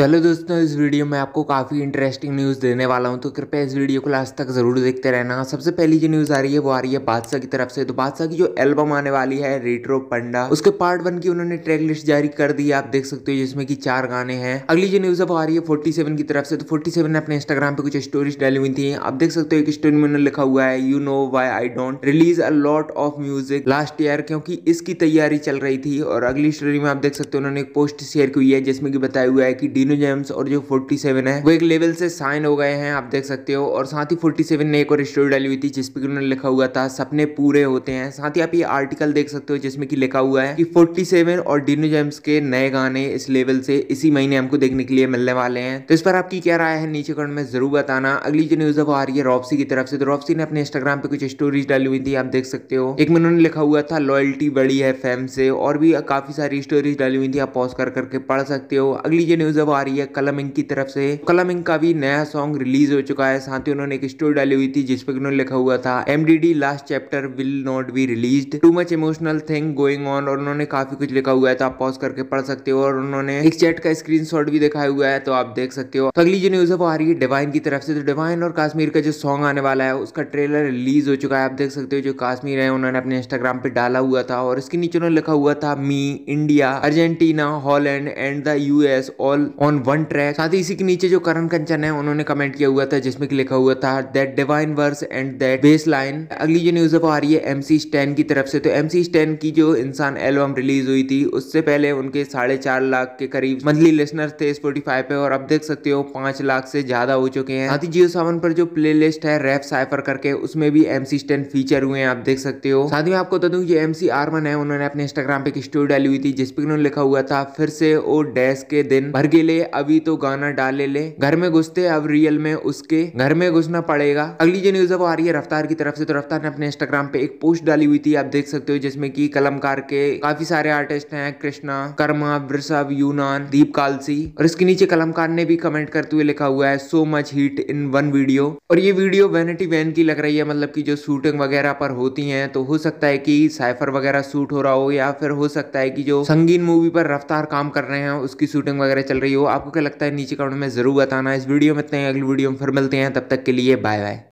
तो हेलो दोस्तों इस वीडियो में आपको काफ़ी इंटरेस्टिंग न्यूज़ देने वाला हूं तो कृपया इस वीडियो को लास्ट तक ज़रूर देखते रहना सबसे पहली जो न्यूज़ आ रही है वो आ रही है बादशाह की तरफ से तो बादशाह की जो एल्बम आने वाली है रेट्रो पंडा उसके पार्ट वन की उन्होंने ट्रैक लिस्ट जारी कर दी है आप देख सकते हो जिसमें की चार गाने हैं अगली जो न्यूज़ अब आ रही है फोर्टी की तरफ से तो फोर्टी ने अपने इंस्टाग्राम पर कुछ स्टोरीज डाली हुई थी आप देख सकते हो एक स्टोरी में उन्होंने लिखा हुआ है you know why I don't release a lot of music last year क्योंकि इसकी तैयारी चल रही थी और अगली स्टोरी में आप देख सकते हो उन्होंने एक पोस्ट शेयर की हुई है जिसमें कि बताया हुआ है कि डी तीनों जेम्स और जो 47 है वो एक लेवल से साइन हो गए हैं आप देख सकते हो और साथ ही 47 ने एक और स्टोरी डाली हुई थी जिसपे उन्होंने लिखा हुआ था सपने पूरे होते हैं साथ ही आप ये आर्टिकल देख सकते हो जिसमें कि लिखा हुआ है कि 47 और डीनो जेम्स के नए गाने इस लेवल से इसी महीने हमको देखने के लिए मिलने वाले हैं तो इस पर आपकी क्या राय है नीचे कमेंट में जरूर बताना अगली जो न्यूज है वो आ रही है रॉपसी की तरफ से तो रॉपसी ने अपने इंस्टाग्राम पे कुछ स्टोरीज डाली हुई थी आप देख सकते हो एक में उन्होंने लिखा हुआ था लॉयल्टी बड़ी है फैम से और भी काफी सारी स्टोरीज डाली हुई थी आप पॉज कर करके पढ़ सकते हो अगली जो न्यूज है वो आ रही है कलम इंक की तरफ से कलम इंक का भी नया सॉन्ग रिलीज हो चुका है साथ ही उन्होंने एक स्टोरी डाली हुई थी जिसपे उन्होंने लिखा हुआ था um last chapter will not be release too much emotional thing going on और उन्होंने काफी कुछ लिखा हुआ है तो आप पॉज करके पढ़ सकते हो और उन्होंने एक चैट का स्क्रीन भी दिखाया हुआ है तो आप देख सकते हो तो अगली जो न्यूज है वो आ रही है डिवाइन की तरफ से तो डिवाइन और काश्मीर का जो सॉन्ग आने वाला है उसका ट्रेलर रिलीज हो चुका है आप देख सकते हो जो काश्मीर है उन्होंने अपने इंस्टाग्राम पे डाला हुआ था और इसके नीचे उन्होंने लिखा हुआ था me India Argentina Holland and the US all on on one track साथ ही इसी के नीचे जो करण कंचन है उन्होंने कमेंट किया हुआ था जिसमें लिखा हुआ था that divine verse and that bass line अगली जो न्यूज है वो आ रही है एमसी स्टैन की तरफ से तो एमसी स्टैन की जो इंसान एल्बम रिलीज हुई थी उससे पहले उनके साढ़े चार लाख के करीब मंथली लिसनर थे स्पोटीफाई पे और अब देख सकते हो पांच लाख से ज्यादा हो चुके हैं साथ ही जियो सेवन पर जो प्ले लिस्ट है रैप साइफर करके उसमें भी एमसी स्टैन फीचर हुए हैं आप देख सकते हो साथ ही आपको बता दूं जो एमसी आरमन है उन्होंने अपने इंस्टाग्राम पे एक स्टोरी डाली हुई थी जिसपे उन्होंने लिखा हुआ था फिर से ओ डैश के दिन भर के अभी तो गाना डाले ले घर में घुसते अब रियल में उसके घर में घुसना पड़ेगा अगली जो न्यूज है वो आ रही है रफ्तार की तरफ से तो रफ्तार ने अपने इंस्टाग्राम पे एक पोस्ट डाली हुई थी आप देख सकते हो जिसमें की कलमकार के काफी सारे आर्टिस्ट हैं कृष्णा कर्मा वृषभ यूनान दीप कालसी और इसके नीचे कलमकार ने भी कमेंट करते हुए लिखा हुआ है so much heat in one video और ये वीडियो वेनिटी वैन की लग रही है मतलब की जो शूटिंग वगैरह पर होती है तो हो सकता है की साइफर वगैरह शूट हो रहा हो या फिर हो सकता है की जो संगीन मूवी पर रफ्तार काम कर रहे हैं उसकी शूटिंग वगैरह चल रही हो हो आपको क्या लगता है नीचे कमेंट में ज़रूर बताना इस वीडियो में इतना ही अगली वीडियो में फिर मिलते हैं तब तक के लिए बाय बाय